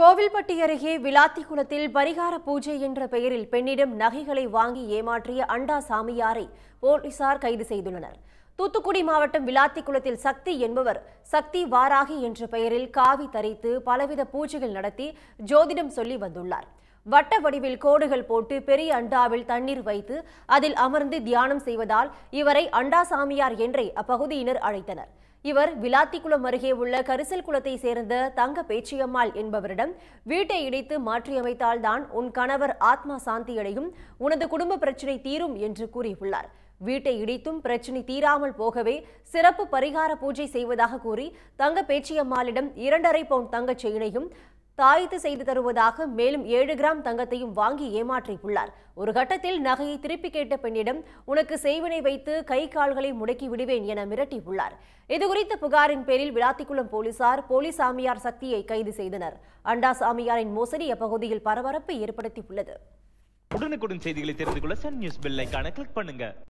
கோவில்பட்டி அருகே விளாத்திக்குளத்தில் பரிகார பூஜை என்ற பெயரில் பெண்ணிடம் நகைகளை வாங்கி ஏமாற்றிய அண்டா சாமியாரை போலீசார் கைது செய்துள்ளனர் தூத்துக்குடி மாவட்டம் விளாத்திக்குளத்தில் சக்தி என்பவர் சக்தி வாராகி என்ற பெயரில் காவி தரித்து பலவித பூஜைகள் நடத்தி ஜோதிடம் சொல்லி வந்துள்ளார் வட்ட வடிவில் கோடுகள் போட்டு பெரிய அண்டாவில் தண்ணீர் வைத்து அதில் அமர்ந்து தியானம் செய்வதால் இவரை அண்டா சாமியார் என்றே அப்பகுதியினர் அழைத்தனர் இவர் விளாத்திக்குளம் அருகே உள்ள கரிசல் குளத்தை சேர்ந்த தங்க பேச்சியம்மாள் என்பவரிடம் வீட்டை இடித்து மாற்றியமைத்தால்தான் உன் கணவர் ஆத்மா சாந்தியடையும் உனது குடும்ப பிரச்சினை தீரும் என்று கூறியுள்ளார் வீட்டை இடித்தும் பிரச்சினை தீராமல் போகவே சிறப்பு பரிகார பூஜை செய்வதாக கூறி தங்க பேச்சியம்மாளிடம் இரண்டரை பவுன் தங்கச் செயினையும் தாய்த்து செய்து தருவதாக மேலும் ஏழு கிராம் தங்கத்தையும் வாங்கி ஏமாற்றியுள்ளார் ஒரு கட்டத்தில் நகையை திருப்பி கேட்ட பெண்ணிடம் உனக்கு செய்வனை வைத்து கை கால்களை முடக்கி விடுவேன் என மிரட்டியுள்ளார் இதுகுறித்த புகாரின் பேரில் விளாத்திக்குளம் போலீசார் போலீஸ் சாமியார் சக்தியை கைது செய்தனர் அண்டா சாமியாரின் மோசடி அப்பகுதியில் பரபரப்பு ஏற்படுத்தியுள்ளது உடனுக்குடன் செய்திகளை தெரிந்து கொள்ள Sun News bell icon click பண்ணுங்க